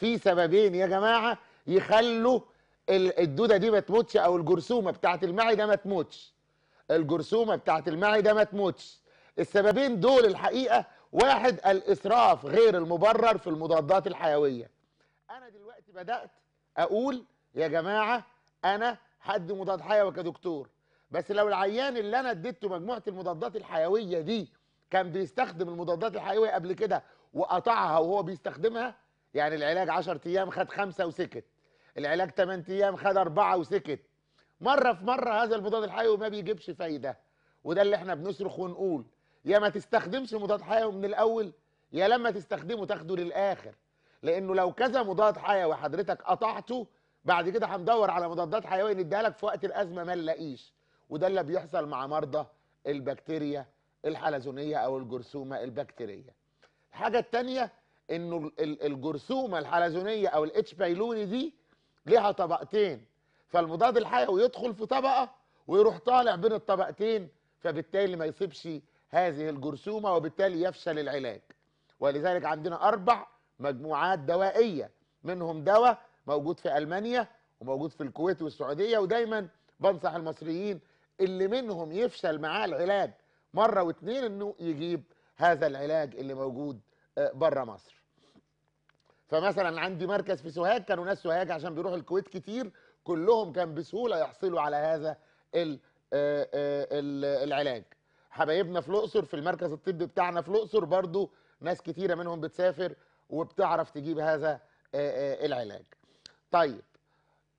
في سببين يا جماعه يخلوا الدوده دي ما تموتش او الجرثومه بتاعه المعده ما تموتش الجرثومه بتاعه المعده ما تموتش السببين دول الحقيقه واحد الاسراف غير المبرر في المضادات الحيويه انا دلوقتي بدات اقول يا جماعه انا حد مضاد حيوي كدكتور بس لو العيان اللي انا اديته مجموعه المضادات الحيويه دي كان بيستخدم المضادات الحيويه قبل كده وقطعها وهو بيستخدمها يعني العلاج 10 ايام خد خمسه وسكت العلاج 8 ايام خد اربعه وسكت مره في مره هذا المضاد الحيوي ما بيجيبش فايده وده اللي احنا بنصرخ ونقول يا ما تستخدمش مضاد حيوي من الاول يا لما تستخدمه تاخده للاخر لانه لو كذا مضاد حيوي حضرتك قطعته بعد كده هندور على مضادات حيويه نديها لك في وقت الازمه ما نلاقيش وده اللي بيحصل مع مرضى البكتيريا الحلزونيه او الجرثومه البكتيريه الحاجه الثانيه انه الجرثومه الحلزونيه او الاتش بايلوري دي ليها طبقتين فالمضاد الحيوي يدخل في طبقه ويروح طالع بين الطبقتين فبالتالي ما يصيبش هذه الجرثومه وبالتالي يفشل العلاج ولذلك عندنا اربع مجموعات دوائيه منهم دواء موجود في المانيا وموجود في الكويت والسعوديه ودايما بنصح المصريين اللي منهم يفشل معاه العلاج مره واتنين انه يجيب هذا العلاج اللي موجود آه، بره مصر فمثلا عندي مركز في سوهاج كانوا ناس سوهاج عشان بيروحوا الكويت كتير كلهم كان بسهوله يحصلوا على هذا ال آه، آه، ال العلاج حبايبنا في الاقصر في المركز الطبي بتاعنا في الاقصر برضو ناس كتيره منهم بتسافر وبتعرف تجيب هذا آه، العلاج طيب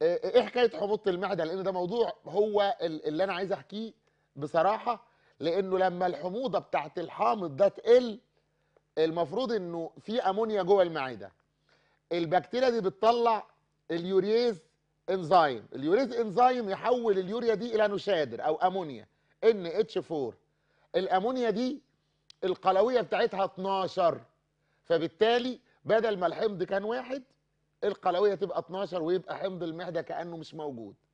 ايه حكايه حموضه المعده لان ده موضوع هو اللي انا عايز احكيه بصراحه لانه لما الحموضه بتاعت الحامض ده تقل المفروض انه في امونيا جوه المعده البكتيريا دي بتطلع اليوريز انزيم اليوريز انزيم يحول اليوريا دي الى نشادر او امونيا ان اتش 4 الامونيا دي القلويه بتاعتها 12 فبالتالي بدل ما الحمض كان واحد القلويه تبقى 12 ويبقى حمض المعده كانه مش موجود